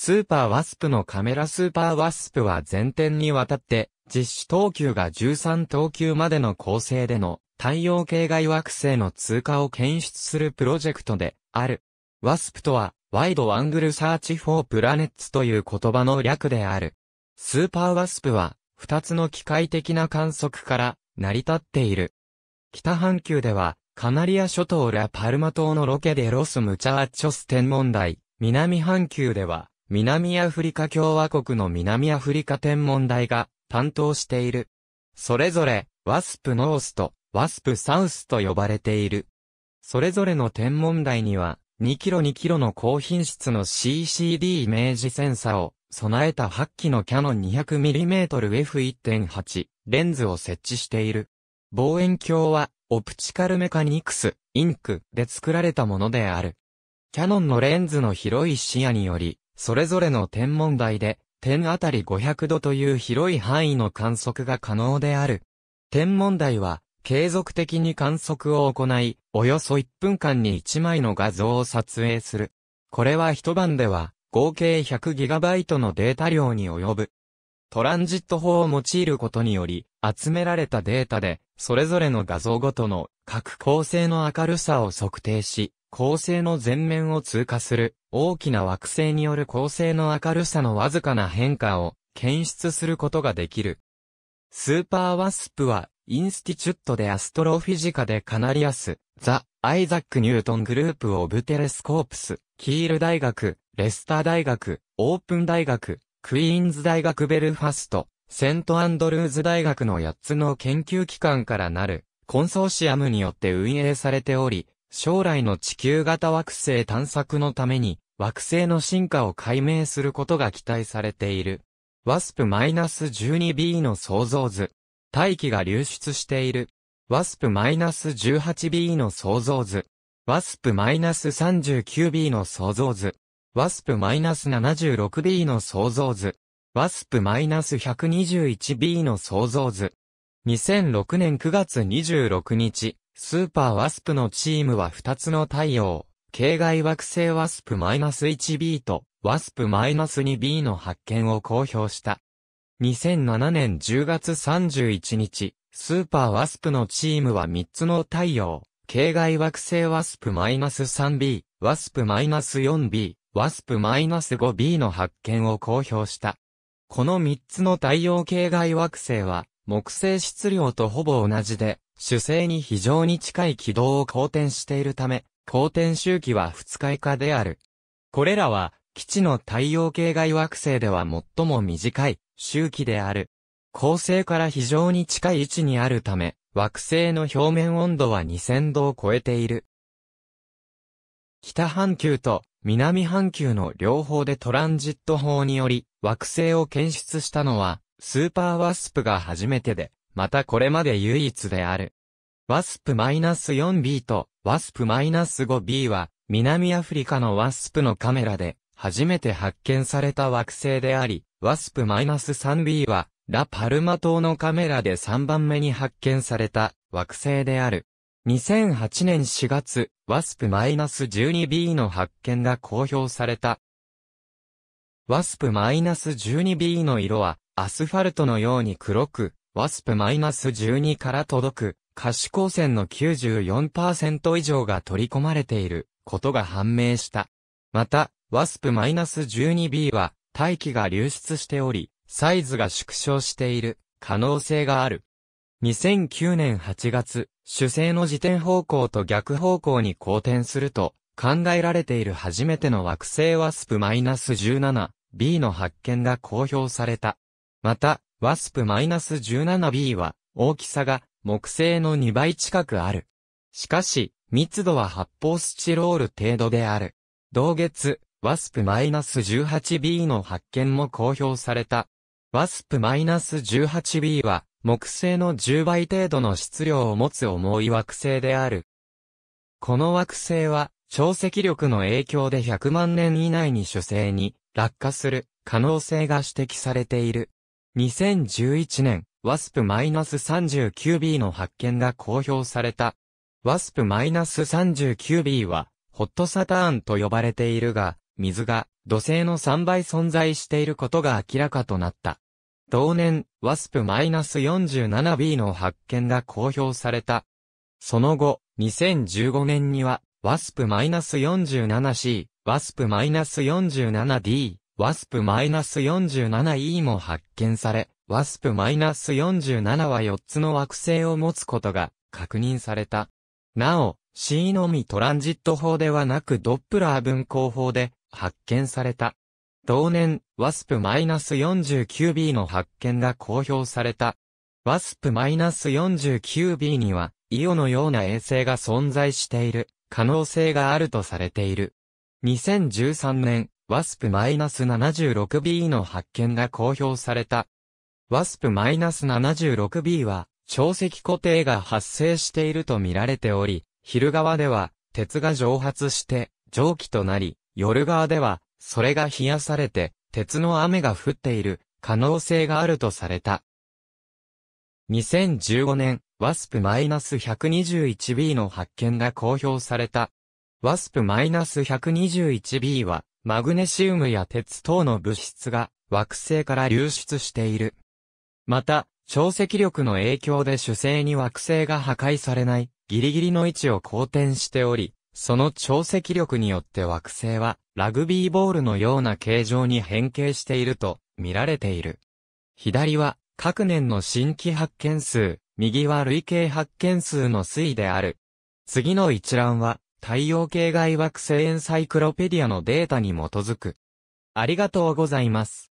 スーパーワスプのカメラスーパーワスプは全天にわたって、実施等級が13等級までの構成での太陽系外惑星の通過を検出するプロジェクトである。ワスプとは、ワイドアングルサーチフォープラネッツという言葉の略である。スーパーワスプは、二つの機械的な観測から成り立っている。北半球では、カナリア諸島ラパルマ島のロケでロス・ムチャーチョス天文台、南半球では、南アフリカ共和国の南アフリカ天文台が担当している。それぞれ、ワスプノースとワスプサウスと呼ばれている。それぞれの天文台には、2キロ2キロの高品質の CCD イメージセンサを備えた8機のキャノン 200mmF1.8 レンズを設置している。望遠鏡はオプチカルメカニクス、インクで作られたものである。キャノンのレンズの広い視野により、それぞれの天文台で、点あたり500度という広い範囲の観測が可能である。天文台は、継続的に観測を行い、およそ1分間に1枚の画像を撮影する。これは一晩では、合計 100GB のデータ量に及ぶ。トランジット法を用いることにより、集められたデータで、それぞれの画像ごとの各構成の明るさを測定し、恒星の前面を通過する大きな惑星による恒星の明るさのわずかな変化を検出することができる。スーパーワスプはインスティチュットでアストロフィジカでカナリアス、ザ・アイザック・ニュートングループ・オブ・テレスコープス、キール大学、レスター大学、オープン大学、クイーンズ大学ベルファスト、セントアンドルーズ大学の8つの研究機関からなるコンソーシアムによって運営されており、将来の地球型惑星探索のために、惑星の進化を解明することが期待されている。WASP-12b の創造図。大気が流出している。WASP-18b の創造図。WASP-39b の創造図。WASP-76b の創造図。WASP-121b の創造図。2006年9月26日、スーパーワスプのチームは2つの太陽、系外惑星ワスプ -1b とワスプ -2b の発見を公表した。2007年10月31日、スーパーワスプのチームは3つの太陽、系外惑星ワスプ -3b、ワスプ -4b、ワスプ -5b の発見を公表した。この3つの太陽系外惑星は、木星質量とほぼ同じで、主星に非常に近い軌道を公転しているため、公転周期は二日以下である。これらは、基地の太陽系外惑星では最も短い周期である。恒星から非常に近い位置にあるため、惑星の表面温度は2000度を超えている。北半球と南半球の両方でトランジット法により惑星を検出したのはスーパーワスプが初めてで、またこれまで唯一である。ワスプ -4B とワスプ -5B は、南アフリカのワスプのカメラで、初めて発見された惑星であり、ワスプ -3B は、ラ・パルマ島のカメラで3番目に発見された惑星である。2008年4月、ワスプ -12B の発見が公表された。ワスプ -12B の色は、アスファルトのように黒く、ワスプ -12 から届く、可視光線の94%以上が取り込まれていることが判明した。また、ワスプ -12b は大気が流出しており、サイズが縮小している可能性がある。2009年8月、主星の自転方向と逆方向に公転すると、考えられている初めての惑星ワスプ -17b の発見が公表された。また、ワスプ1 7 b は、大きさが木製の2倍近くある。しかし、密度は発泡スチロール程度である。同月、ワスプ1 8 b の発見も公表された。ワスプ1 8 b は、木星の10倍程度の質量を持つ重い惑星である。この惑星は、潮積力の影響で100万年以内に主星に落下する可能性が指摘されている。2011年、WASP-39B の発見が公表された。WASP-39B は、ホットサターンと呼ばれているが、水が土星の3倍存在していることが明らかとなった。同年、WASP-47B の発見が公表された。その後、2015年には、WASP-47C、WASP-47D、ワスプ4 7 e も発見され、ワスプ4 7は4つの惑星を持つことが確認された。なお、C のみトランジット法ではなくドップラー分光法で発見された。同年、ワスプ4 9 b の発見が公表された。ワスプ4 9 b には、イオのような衛星が存在している可能性があるとされている。2013年、WASP-76B の発見が公表された。WASP-76B は、潮汐固定が発生していると見られており、昼側では、鉄が蒸発して、蒸気となり、夜側では、それが冷やされて、鉄の雨が降っている、可能性があるとされた。2015年、WASP-121B の発見が公表された。WASP-121B は、マグネシウムや鉄等の物質が惑星から流出している。また、潮汐力の影響で主星に惑星が破壊されないギリギリの位置を好転しており、その潮汐力によって惑星はラグビーボールのような形状に変形していると見られている。左は各年の新規発見数、右は累計発見数の推移である。次の一覧は太陽系外惑星エンサイクロペディアのデータに基づく。ありがとうございます。